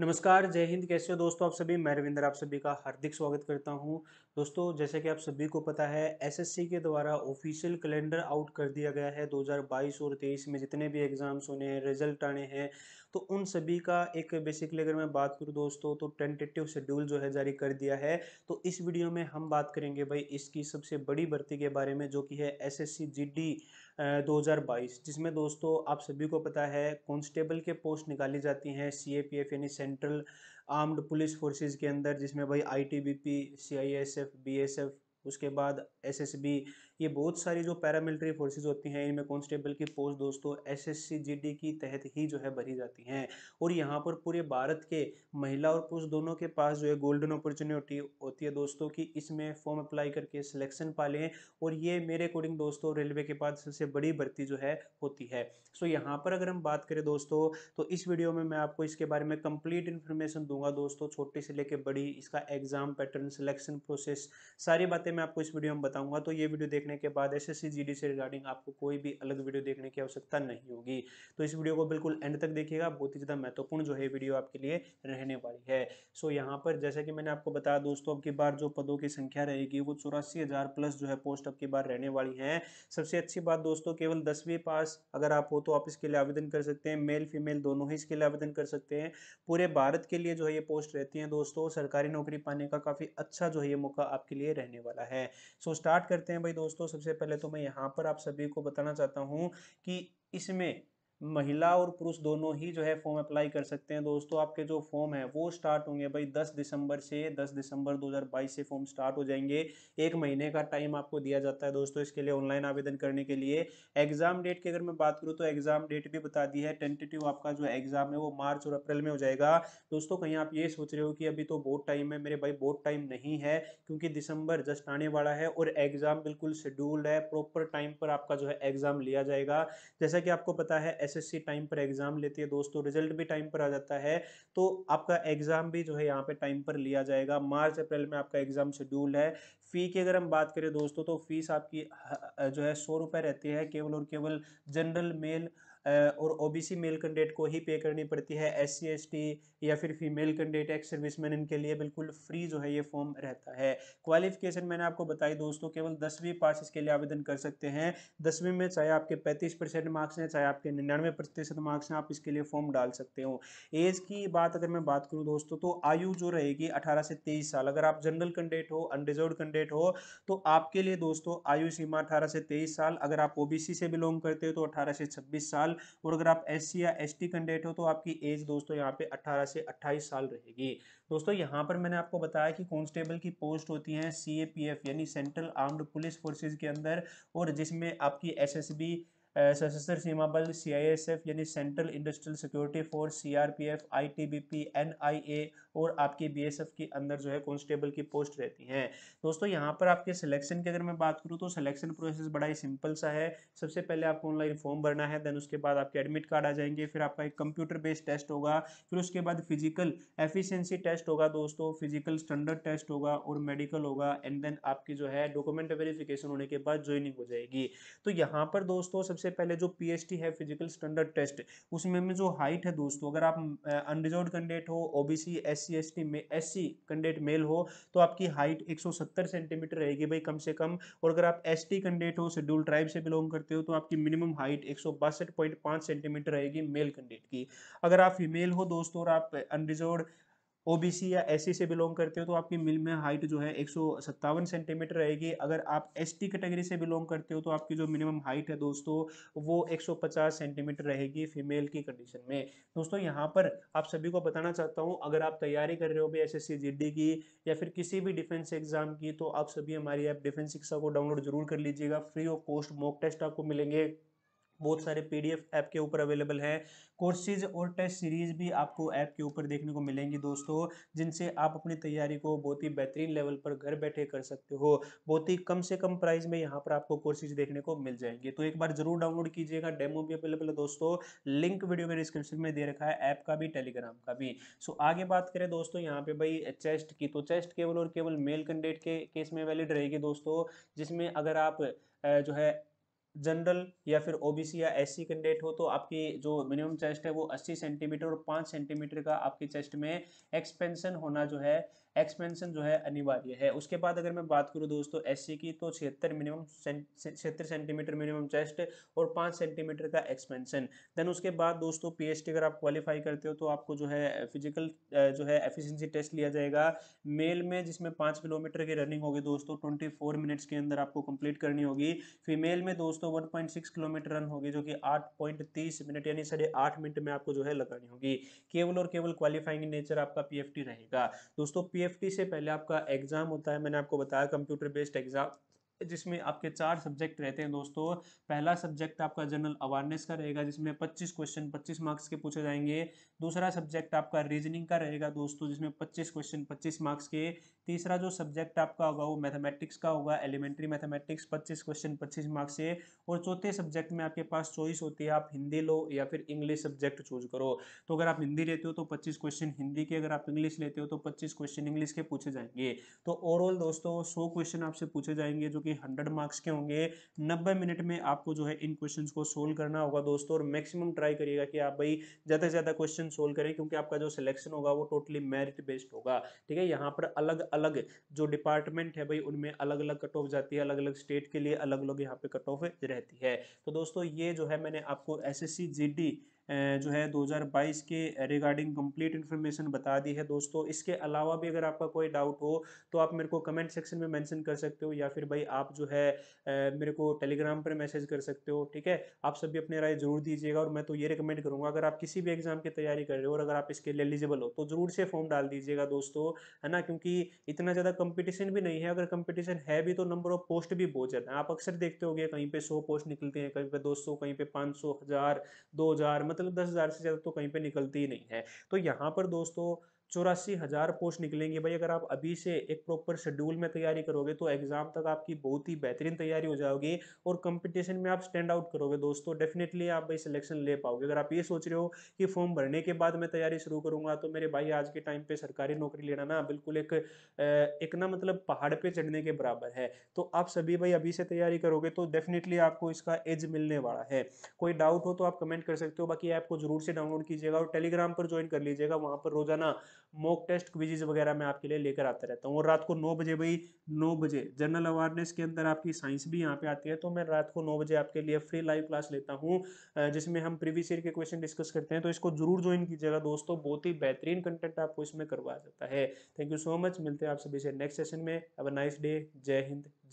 नमस्कार जय हिंद कैसे हो दोस्तों आप सभी मैं रविंदर आप सभी का हार्दिक स्वागत करता हूं दोस्तों जैसे कि आप सभी को पता है एसएससी के द्वारा ऑफिशियल कैलेंडर आउट कर दिया गया है 2022 और 23 में जितने भी एग्ज़ाम्स होने हैं रिजल्ट आने हैं तो उन सभी का एक बेसिकली अगर मैं बात करूँ दोस्तों तो टेंटेटिव शेड्यूल जो है जारी कर दिया है तो इस वीडियो में हम बात करेंगे भाई इसकी सबसे बड़ी भर्ती के बारे में जो कि है S S C G D दो हज़ार बाईस जिसमें दोस्तों आप सभी को पता है कॉन्स्टेबल के पोस्ट निकाली जाती हैं सी ए पी एफ यानी सेंट्रल आर्म्ड पुलिस फोर्सेज के अंदर जिसमें भाई I T B P C I S F B S F उसके बाद एस एस बी ये बहुत सारी जो पैरामिलिट्री फोर्सेज होती हैं इनमें कॉन्स्टेबल की पोस्ट दोस्तों एस एस के तहत ही जो है भरी जाती हैं और यहाँ पर पूरे भारत के महिला और पुरुष दोनों के पास जो है गोल्डन अपॉर्चुनिटी होती है दोस्तों कि इसमें फॉर्म अप्लाई करके सिलेक्शन पा लें और ये मेरे अकॉर्डिंग दोस्तों रेलवे के पास सबसे बड़ी भर्ती जो है होती है सो यहाँ पर अगर हम बात करें दोस्तों तो इस वीडियो में मैं आपको इसके बारे में कंप्लीट इन्फॉर्मेशन दूंगा दोस्तों छोटे से लेकर बड़ी इसका एग्जाम पैटर्न सिलेक्शन प्रोसेस सारी बातें मैं आपको इस वीडियो में बताऊंगा तो ये वीडियो देख देखने के बाद एस एस से रिगार्डिंग आपको कोई भी अलग वीडियो देखने की आवश्यकता नहीं होगी तो इस वीडियो को बिल्कुल एंड तक देखिएगा बहुत ही ज़्यादा महत्वपूर्ण जो है वीडियो आपके लिए रहने वाली है सो यहाँ पर जैसा कि मैंने आपको बताया दोस्तों अब की बार जो पदों की संख्या रहेगी वो चौरासी प्लस जो है पोस्ट अब की बार रहने वाली है सबसे अच्छी बात दोस्तों केवल दसवीं पास अगर आप हो तो आप इसके लिए आवेदन कर सकते हैं मेल फीमेल दोनों ही इसके लिए आवेदन कर सकते हैं पूरे भारत के लिए जो है ये पोस्ट रहती है दोस्तों सरकारी नौकरी पाने का काफ़ी अच्छा जो है ये मौका आपके लिए रहने वाला है सो स्टार्ट करते हैं भाई दोस्तों दोस्तों सबसे पहले तो मैं यहाँ पर आप सभी को बताना चाहता हूँ कि इसमें महिला और पुरुष दोनों ही जो है फॉर्म अप्लाई कर सकते हैं दोस्तों आपके जो फॉर्म है वो स्टार्ट होंगे भाई 10 दिसंबर से 10 दिसंबर 2022 से फॉर्म स्टार्ट हो जाएंगे एक महीने का टाइम आपको दिया जाता है दोस्तों इसके लिए ऑनलाइन आवेदन करने के लिए एग्जाम डेट की अगर मैं बात करूँ तो एग्जाम डेट भी बता दी है टेंटेटिव आपका जो एग्जाम है वो मार्च और अप्रैल में हो जाएगा दोस्तों कहीं आप ये सोच रहे हो कि अभी तो बहुत टाइम है मेरे भाई बहुत टाइम नहीं है क्योंकि दिसंबर जस्ट आने वाला है और एग्जाम बिल्कुल शेड्यूल्ड है प्रॉपर टाइम पर आपका जो है एग्जाम लिया जाएगा जैसा कि आपको पता है एस एसएससी टाइम पर एग्ज़ाम लेती है दोस्तों रिजल्ट भी टाइम पर आ जाता है तो आपका एग्ज़ाम भी जो है यहाँ पे टाइम पर लिया जाएगा मार्च अप्रैल में आपका एग्ज़ाम शेड्यूल है फ़ी की अगर हम बात करें दोस्तों तो फीस आपकी जो है सौ रुपये रहती है केवल और केवल जनरल मेल और ओबीसी मेल कैंडिडेट को ही पे करनी पड़ती है एस सी या फिर फीमेल कैंडिडेट एक्स सर्विसमैन इनके लिए बिल्कुल फ्री जो है ये फॉर्म रहता है क्वालिफिकेशन मैंने आपको बताई दोस्तों केवल दसवीं पास इसके लिए आवेदन कर सकते हैं दसवीं में चाहे आपके पैंतीस परसेंट मार्क्स हैं चाहे आपके निन्यानवे प्रतिशत मार्क्स हैं आप इसके लिए फॉर्म डाल सकते हो एज की बात अगर मैं बात करूँ दोस्तों तो आयु जो रहेगी अठारह से तेईस साल अगर आप जनरल कैंडिडेट हो अनडिजर्व कैंडिडेट हो तो आपके लिए दोस्तों आयु सीमा अठारह से तेईस साल अगर आप ओबीसी से बिलोंग करते हो तो अठारह से छब्बीस साल और अगर आप एस या एस कैंडिडेट हो तो आपकी एज दोस्तों यहाँ पे 18 से 28 साल रहेगी दोस्तों यहाँ पर मैंने आपको बताया कि कॉन्स्टेबल की पोस्ट होती है सी यानी सेंट्रल आर्म्ड पुलिस फोर्सेज के अंदर और जिसमें आपकी एस सशस्त्र सीमा बल सीआईएसएफ यानी central industrial security force CRPF ITBP NIA और आपकी बीएसएफ के अंदर जो है कॉन्स्टेबल की पोस्ट रहती है दोस्तों यहाँ पर आपके सिलेक्शन की अगर मैं बात करूँ तो सिलेक्शन प्रोसेस बड़ा ही सिंपल सा है सबसे पहले आपको ऑनलाइन फॉर्म भरना है देन उसके बाद आपके एडमिट कार्ड आ जाएंगे फिर आपका एक कंप्यूटर बेस्ड टेस्ट होगा फिर उसके बाद फिजिकल एफिशेंसी टेस्ट होगा दोस्तों फिजिकल स्टैंडर्ड टेस्ट होगा और मेडिकल होगा एंड देन आपकी जो है डॉक्यूमेंट वेरिफिकेशन होने के बाद ज्वाइनिंग हो जाएगी तो यहाँ पर दोस्तों सबसे सबसे पहले जो पीएसटी है फिजिकल स्टैंडर्ड टेस्ट उसमें में जो हाइट है दोस्तों अगर आप अनरिजर्व कैंडिडेट हो ओबीसी एससी एसटी में एससी कैंडिडेट मेल हो तो आपकी हाइट 170 सेंटीमीटर रहेगी भाई कम से कम और अगर आप एसटी कैंडिडेट हो शेड्यूल ट्राइब से बिलोंग करते हो तो आपकी मिनिमम हाइट एक सेंटीमीटर रहेगी मेल कैंडिडेट की अगर आप फीमेल हो दोस्तों और आप अनरिजर्व ओबीसी या एससी e से बिलोंग करते हो तो आपकी मिल में हाइट जो है एक सेंटीमीटर रहेगी अगर आप एसटी कैटेगरी से बिलोंग करते हो तो आपकी जो मिनिमम हाइट है दोस्तों वो 150 सेंटीमीटर रहेगी फीमेल की कंडीशन में दोस्तों यहाँ पर आप सभी को बताना चाहता हूँ अगर आप तैयारी कर रहे हो भी एस एस की या फिर किसी भी डिफेंस एग्जाम की तो आप सभी हमारी ऐप डिफेंस शिक्षा को डाउनलोड जरूर कर लीजिएगा free of cost mock test आपको मिलेंगे बहुत सारे पीडीएफ ऐप के ऊपर अवेलेबल है कोर्सेज और टेस्ट सीरीज भी आपको ऐप के ऊपर देखने को मिलेंगी दोस्तों जिनसे आप अपनी तैयारी को बहुत ही बेहतरीन लेवल पर घर बैठे कर सकते हो बहुत ही कम से कम प्राइस में यहाँ पर आपको कोर्सेज देखने को मिल जाएंगे तो एक बार जरूर डाउनलोड कीजिएगा डेमो भी अवेलेबल है दोस्तों लिंक वीडियो के डिस्क्रिप्शन में दे रखा है ऐप का भी टेलीग्राम का भी सो आगे बात करें दोस्तों यहाँ पे भाई चेस्ट की तो चेस्ट केवल और केवल मेल कैंडिडेट के केस में वैलिड रहेगी दोस्तों जिसमें अगर आप जो है जनरल या फिर ओबीसी या एससी कैंडिडेट हो तो आपकी जो मिनिमम चेस्ट है वो 80 सेंटीमीटर और 5 सेंटीमीटर का आपकी चेस्ट में एक्सपेंशन होना जो है एक्सपेंशन जो है अनिवार्य है उसके बाद अगर मैं बात करूँ दोस्तों एससी की तो छिहत्तर मिनिमम छिहत्तर सेंटीमीटर मिनिमम चेस्ट और पाँच सेंटीमीटर का एक्सपेंशन देन उसके बाद दोस्तों पी अगर आप क्वालिफाई करते हो तो आपको जो है फिजिकल जो है एफिशेंसी टेस्ट लिया जाएगा मेल में जिसमें पाँच किलोमीटर की रनिंग होगी दोस्तों ट्वेंटी मिनट्स के अंदर आपको कंप्लीट करनी होगी फीमेल में दोस्तों दोस्तों 1.6 किलोमीटर रन होगी जो कि 8.30 मिनट यानी साढ़े आठ मिनट में आपको जो है लगानी होगी केवल और केवल क्वालिफाइंग नेचर आपका पी रहेगा दोस्तों पी से पहले आपका एग्जाम होता है मैंने आपको बताया कंप्यूटर बेस्ड एग्जाम जिसमें आपके चार सब्जेक्ट रहते हैं दोस्तों पहला सब्जेक्ट आपका जनरल अवेयरनेस का रहेगा जिसमें 25 क्वेश्चन 25 मार्क्स के पूछे जाएंगे दूसरा सब्जेक्ट आपका रीजनिंग का रहेगा दोस्तों जिसमें 25 क्वेश्चन 25 मार्क्स के तीसरा जो सब्जेक्ट आपका होगा वो मैथमेटिक्स का होगा एलिमेंट्री मैथमेटिक्स पच्चीस क्वेश्चन पच्चीस मार्क्स से और चौथे सब्जेक्ट में आपके पास चॉइस होती है आप हिंदी लो या फिर इंग्लिश सब्जेक्ट चूज करो तो अगर आप हिंदी तो लेते हो तो पच्चीस क्वेश्चन हिंदी के अगर आप इंग्लिश लेते हो तो पच्चीस क्वेश्चन इंग्लिश के पूछे जाएंगे तो ओवरऑल दोस्तों सौ क्वेश्चन आपसे पूछे जाएंगे जो कि हंड्रेड मार्क्स के होंगे नब्बे मिनट में आपको जो है इन क्वेश्चन को सोल्व करना होगा दोस्तों और मैक्सिमम ट्राई करिएगा कि आप भाई ज़्यादा से ज़्यादा क्वेश्चन सोल्व करें क्योंकि आपका जो सिलेक्शन होगा वो टोटली मेरिट बेस्ड होगा ठीक है यहाँ पर अलग अलग जो डिपार्टमेंट है भाई उनमें अलग अलग कट ऑफ जाती है अलग अलग स्टेट के लिए अलग अलग यहाँ पे कट ऑफ रहती है तो दोस्तों ये जो है मैंने आपको एस एस जो है 2022 के रिगार्डिंग कंप्लीट इन्फॉर्मेशन बता दी है दोस्तों इसके अलावा भी अगर आपका कोई डाउट हो तो आप मेरे को कमेंट सेक्शन में मेंशन कर सकते हो या फिर भाई आप जो है मेरे को टेलीग्राम पर मैसेज कर सकते हो ठीक है आप सभी अपनी राय जरूर दीजिएगा और मैं तो ये रिकमेंड करूँगा अगर आप किसी भी एग्जाम की तैयारी कर रहे हो और अगर आप इसके लिए एलिजिबल हो तो ज़रूर से फॉर्म डाल दीजिएगा दोस्तों है ना क्योंकि इतना ज़्यादा कंपटीशन भी नहीं है अगर कंपटीशन है भी तो नंबर ऑफ पोस्ट भी बहुत ज़्यादा है आप अक्सर देखते हो कहीं पे सौ पोस्ट निकलते हैं कहीं पे दो सौ कहीं पे पाँच सौ हज़ार दो हज़ार मतलब दस हज़ार से ज़्यादा तो कहीं पे निकलती ही नहीं है तो यहाँ पर दोस्तों चौरासी हज़ार पोस्ट निकलेंगे भाई अगर आप अभी से एक प्रॉपर शेड्यूल में तैयारी करोगे तो एग्ज़ाम तक आपकी बहुत ही बेहतरीन तैयारी हो जाओगी और कंपटीशन में आप स्टैंड आउट करोगे दोस्तों डेफिनेटली आप भाई सिलेक्शन ले पाओगे अगर आप ये सोच रहे हो कि फॉर्म भरने के बाद मैं तैयारी शुरू करूँगा तो मेरे भाई आज के टाइम पर सरकारी नौकरी लेना ना बिल्कुल एक एक ना मतलब पहाड़ पर चढ़ने के बराबर है तो आप सभी भाई अभी से तैयारी करोगे तो डेफिनेटली आपको इसका एज मिलने वाला है कोई डाउट हो तो आप कमेंट कर सकते हो बाकी ऐप को जरूर से डाउनलोड कीजिएगा और टेलीग्राम पर ज्वाइन कर लीजिएगा वहाँ पर रोजाना मॉक टेस्ट क्विजेज वगैरह मैं आपके लिए लेकर आता रहता हूँ और रात को नौ बजे भाई नौ बजे जनरल अवेयरनेस के अंदर आपकी साइंस भी यहाँ पे आती है तो मैं रात को नौ बजे आपके लिए फ्री लाइव क्लास लेता हूँ जिसमें हम प्रीवियस ईयर के क्वेश्चन डिस्कस करते हैं तो इसको जरूर ज्वाइन कीजिएगा दोस्तों बहुत ही बेहतरीन कंटेंट आपको इसमें करवाया जाता है थैंक यू सो मच मिलते हैं आप सभी से नेक्स्ट सेशन में अब नाइस डे जय हिंद जय